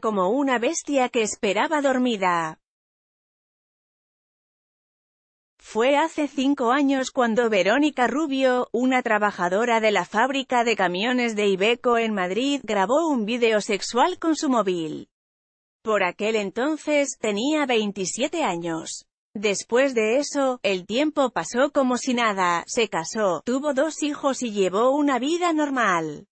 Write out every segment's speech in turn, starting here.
como una bestia que esperaba dormida. Fue hace cinco años cuando Verónica Rubio, una trabajadora de la fábrica de camiones de Ibeco en Madrid, grabó un video sexual con su móvil. Por aquel entonces, tenía 27 años. Después de eso, el tiempo pasó como si nada, se casó, tuvo dos hijos y llevó una vida normal.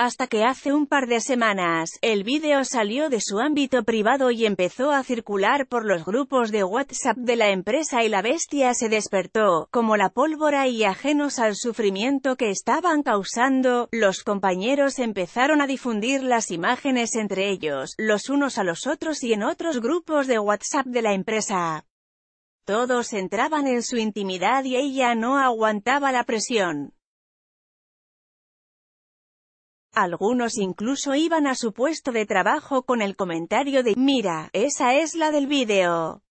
Hasta que hace un par de semanas, el vídeo salió de su ámbito privado y empezó a circular por los grupos de WhatsApp de la empresa y la bestia se despertó, como la pólvora y ajenos al sufrimiento que estaban causando, los compañeros empezaron a difundir las imágenes entre ellos, los unos a los otros y en otros grupos de WhatsApp de la empresa. Todos entraban en su intimidad y ella no aguantaba la presión. Algunos incluso iban a su puesto de trabajo con el comentario de «Mira, esa es la del vídeo».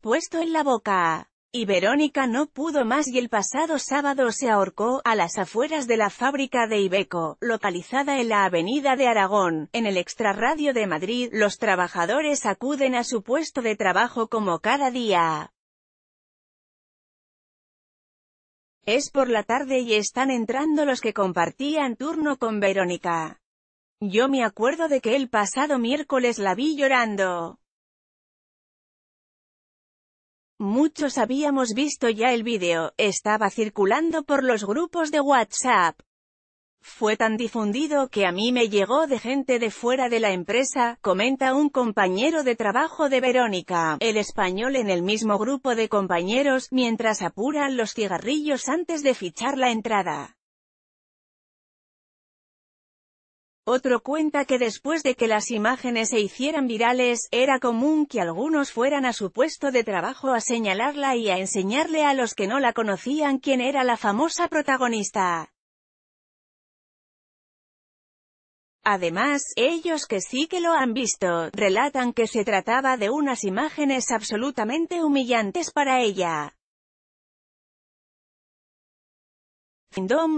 Puesto en la boca. Y Verónica no pudo más y el pasado sábado se ahorcó, a las afueras de la fábrica de Ibeco, localizada en la avenida de Aragón, en el extrarradio de Madrid, los trabajadores acuden a su puesto de trabajo como cada día. Es por la tarde y están entrando los que compartían turno con Verónica. Yo me acuerdo de que el pasado miércoles la vi llorando. Muchos habíamos visto ya el vídeo, estaba circulando por los grupos de WhatsApp. Fue tan difundido que a mí me llegó de gente de fuera de la empresa, comenta un compañero de trabajo de Verónica, el español en el mismo grupo de compañeros, mientras apuran los cigarrillos antes de fichar la entrada. Otro cuenta que después de que las imágenes se hicieran virales, era común que algunos fueran a su puesto de trabajo a señalarla y a enseñarle a los que no la conocían quién era la famosa protagonista. Además, ellos que sí que lo han visto, relatan que se trataba de unas imágenes absolutamente humillantes para ella.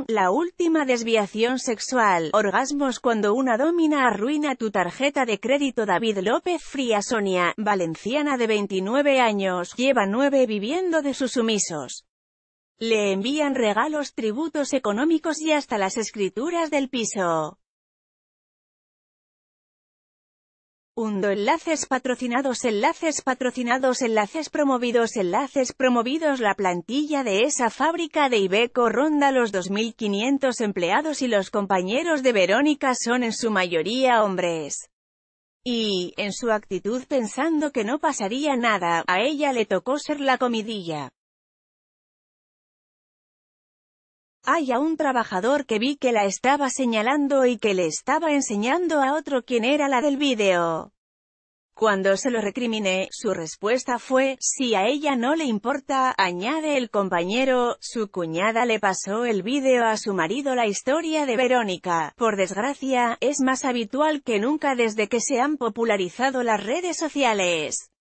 la última desviación sexual, orgasmos cuando una domina arruina tu tarjeta de crédito David López Fría Sonia, valenciana de 29 años, lleva nueve viviendo de sus sumisos. Le envían regalos, tributos económicos y hasta las escrituras del piso. Undo enlaces patrocinados enlaces patrocinados enlaces promovidos enlaces promovidos La plantilla de esa fábrica de Ibeco ronda los 2.500 empleados y los compañeros de Verónica son en su mayoría hombres. Y, en su actitud pensando que no pasaría nada, a ella le tocó ser la comidilla. Hay a un trabajador que vi que la estaba señalando y que le estaba enseñando a otro quién era la del vídeo. Cuando se lo recriminé, su respuesta fue, si a ella no le importa, añade el compañero, su cuñada le pasó el vídeo a su marido la historia de Verónica. Por desgracia, es más habitual que nunca desde que se han popularizado las redes sociales.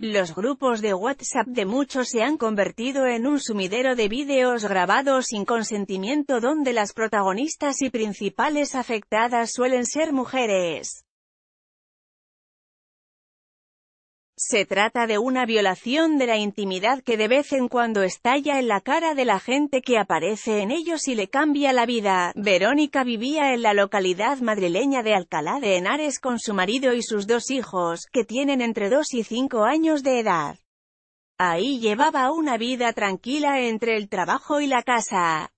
Los grupos de WhatsApp de muchos se han convertido en un sumidero de vídeos grabados sin consentimiento donde las protagonistas y principales afectadas suelen ser mujeres. Se trata de una violación de la intimidad que de vez en cuando estalla en la cara de la gente que aparece en ellos y le cambia la vida. Verónica vivía en la localidad madrileña de Alcalá de Henares con su marido y sus dos hijos, que tienen entre dos y cinco años de edad. Ahí llevaba una vida tranquila entre el trabajo y la casa.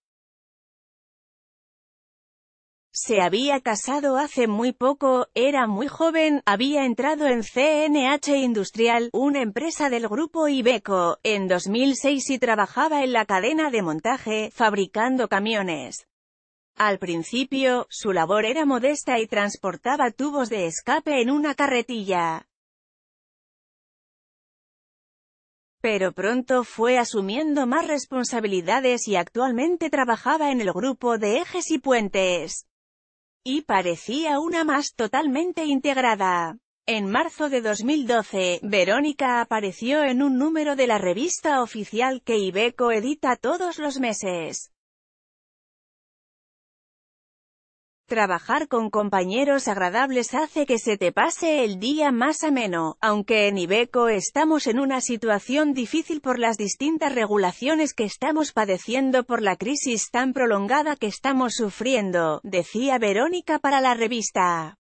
Se había casado hace muy poco, era muy joven, había entrado en CNH Industrial, una empresa del grupo Ibeco, en 2006 y trabajaba en la cadena de montaje, fabricando camiones. Al principio, su labor era modesta y transportaba tubos de escape en una carretilla. pero pronto fue asumiendo más responsabilidades y actualmente trabajaba en el grupo de ejes y puentes y parecía una más totalmente integrada. En marzo de 2012, Verónica apareció en un número de la revista oficial que Ibeco edita todos los meses. Trabajar con compañeros agradables hace que se te pase el día más ameno, aunque en Ibeco estamos en una situación difícil por las distintas regulaciones que estamos padeciendo por la crisis tan prolongada que estamos sufriendo, decía Verónica para la revista.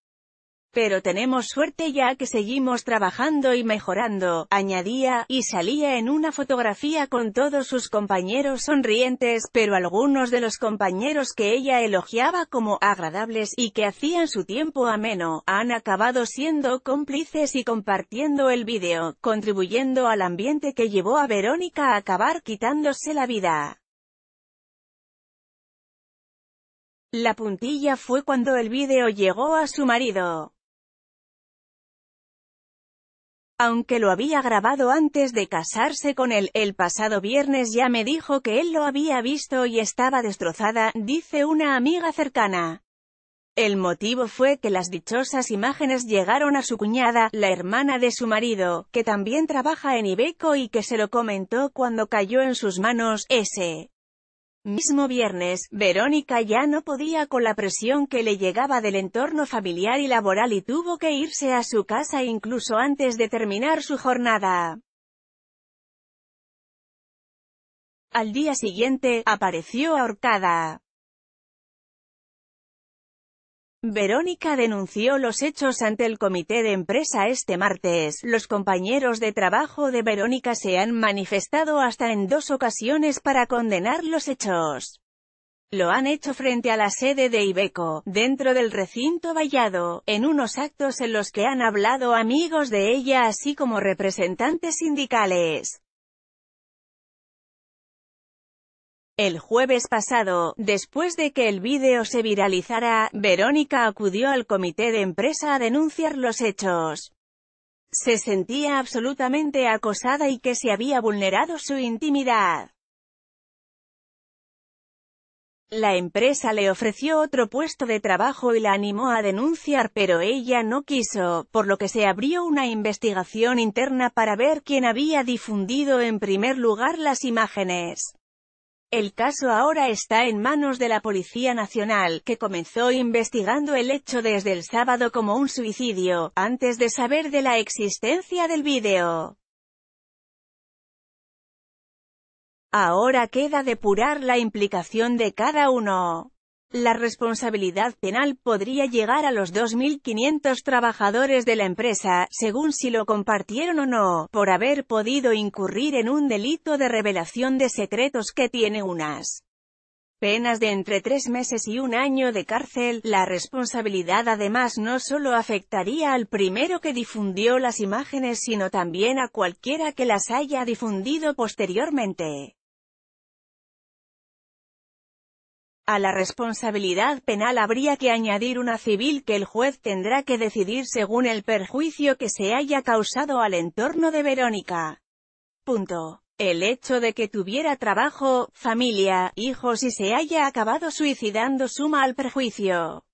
Pero tenemos suerte ya que seguimos trabajando y mejorando, añadía, y salía en una fotografía con todos sus compañeros sonrientes, pero algunos de los compañeros que ella elogiaba como agradables y que hacían su tiempo ameno, han acabado siendo cómplices y compartiendo el vídeo, contribuyendo al ambiente que llevó a Verónica a acabar quitándose la vida. La puntilla fue cuando el vídeo llegó a su marido. Aunque lo había grabado antes de casarse con él, el pasado viernes ya me dijo que él lo había visto y estaba destrozada, dice una amiga cercana. El motivo fue que las dichosas imágenes llegaron a su cuñada, la hermana de su marido, que también trabaja en Ibeco y que se lo comentó cuando cayó en sus manos, ese Mismo viernes, Verónica ya no podía con la presión que le llegaba del entorno familiar y laboral y tuvo que irse a su casa incluso antes de terminar su jornada. Al día siguiente, apareció ahorcada. Verónica denunció los hechos ante el comité de empresa este martes. Los compañeros de trabajo de Verónica se han manifestado hasta en dos ocasiones para condenar los hechos. Lo han hecho frente a la sede de Ibeco, dentro del recinto vallado, en unos actos en los que han hablado amigos de ella así como representantes sindicales. El jueves pasado, después de que el vídeo se viralizara, Verónica acudió al comité de empresa a denunciar los hechos. Se sentía absolutamente acosada y que se había vulnerado su intimidad. La empresa le ofreció otro puesto de trabajo y la animó a denunciar pero ella no quiso, por lo que se abrió una investigación interna para ver quién había difundido en primer lugar las imágenes. El caso ahora está en manos de la Policía Nacional, que comenzó investigando el hecho desde el sábado como un suicidio, antes de saber de la existencia del vídeo. Ahora queda depurar la implicación de cada uno. La responsabilidad penal podría llegar a los 2.500 trabajadores de la empresa, según si lo compartieron o no, por haber podido incurrir en un delito de revelación de secretos que tiene unas penas de entre tres meses y un año de cárcel. La responsabilidad además no solo afectaría al primero que difundió las imágenes sino también a cualquiera que las haya difundido posteriormente. A la responsabilidad penal habría que añadir una civil que el juez tendrá que decidir según el perjuicio que se haya causado al entorno de Verónica. Punto. El hecho de que tuviera trabajo, familia, hijos y se haya acabado suicidando suma al perjuicio.